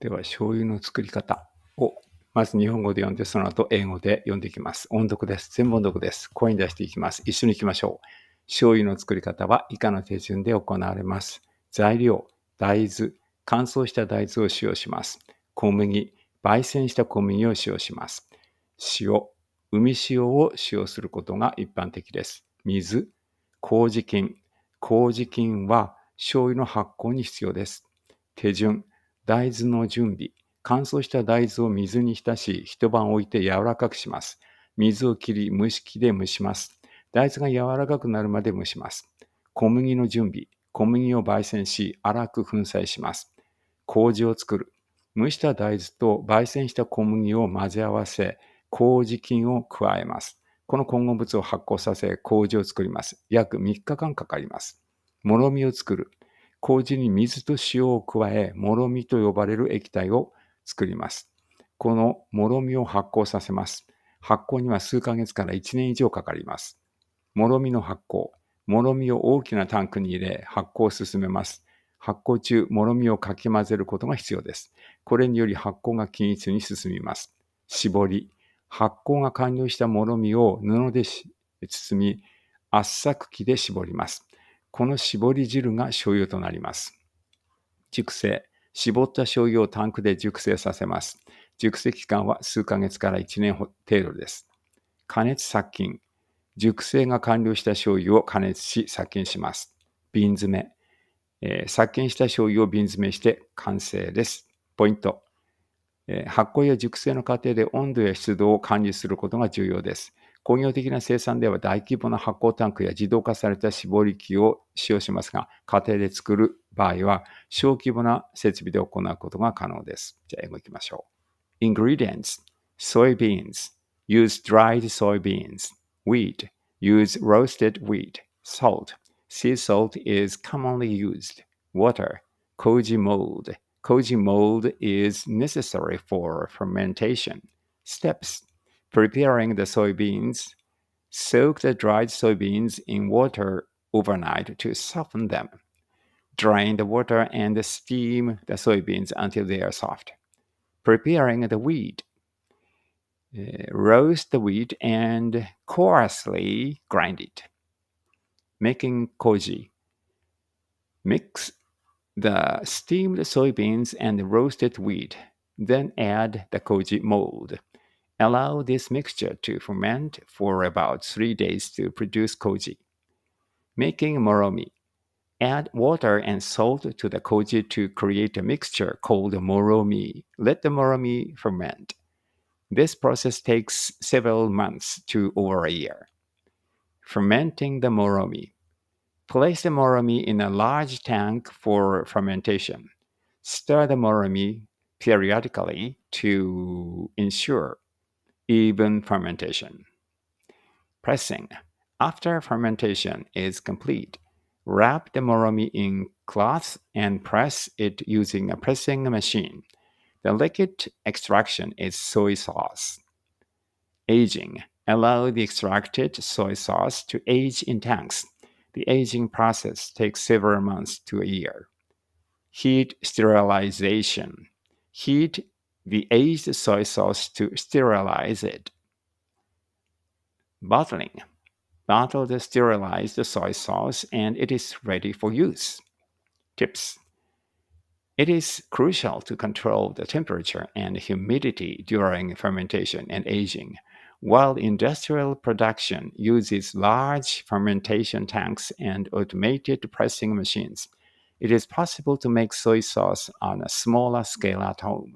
では、醤油の作り方を、まず日本語で読んで、その後英語で読んでいきます。音読です。全部音読です。声に出していきます。一緒に行きましょう。醤油の作り方は以下の手順で行われます。材料、大豆、乾燥した大豆を使用します。小麦、焙煎した小麦を使用します。塩、海塩を使用することが一般的です。水、麹菌。麹菌は醤油の発酵に必要です。手順、大豆の準備。乾燥した大豆を水に浸し、一晩置いて柔らかくします。水を切り、蒸し器で蒸します。大豆が柔らかくなるまで蒸します。小麦の準備。小麦を焙煎し、粗く粉砕します。麹を作る。蒸した大豆と焙煎した小麦を混ぜ合わせ、麹菌を加えます。この混合物を発酵させ、麹を作ります。約3日間かかります。もろみを作る。麹に水と塩を加え、もろみと呼ばれる液体を作ります。このもろみを発酵させます。発酵には数ヶ月から1年以上かかります。もろみの発酵。もろみを大きなタンクに入れ、発酵を進めます。発酵中、もろみをかき混ぜることが必要です。これにより発酵が均一に進みます。絞り。発酵が完了したもろみを布で包み、圧搾機で絞ります。この絞り汁が醤油となります。熟成。絞った醤油をタンクで熟成させます。熟成期間は数ヶ月から1年程度です。加熱殺菌。熟成が完了した醤油を加熱し殺菌します。瓶詰め。えー、殺菌した醤油を瓶詰めして完成です。ポイント。発酵や熟成の過程で温度や湿度を管理することが重要です。工業的な生産では大規模な発酵タンクや自動化された絞り機を使用しますが、家庭で作る場合は小規模な設備で行うことが可能です。じゃあ、英語行きましょう。Ingredients Soybeans Use dried soybeans Wheat Use roasted wheat Salt Sea salt is commonly used Water Koji mold Koji mold is necessary for fermentation Steps preparing the soybeans, soak the dried soybeans in water overnight to soften them. Drain the water and steam the soybeans until they are soft. Preparing the wheat. Uh, roast the wheat and coarsely grind it. Making koji. Mix the steamed soybeans and roasted wheat, then add the koji mold. Allow this mixture to ferment for about three days to produce koji. Making moromi. Add water and salt to the koji to create a mixture called moromi. Let the moromi ferment. This process takes several months to over a year. Fermenting the moromi. Place the moromi in a large tank for fermentation. Stir the moromi periodically to ensure even fermentation. Pressing. After fermentation is complete, wrap the moromi in cloth and press it using a pressing machine. The liquid extraction is soy sauce. Aging. Allow the extracted soy sauce to age in tanks. The aging process takes several months to a year. Heat sterilization. Heat we age the soy sauce to sterilize it. Bottling. Bottle the sterilized soy sauce and it is ready for use. Tips. It is crucial to control the temperature and humidity during fermentation and aging. While industrial production uses large fermentation tanks and automated pressing machines, it is possible to make soy sauce on a smaller scale at home.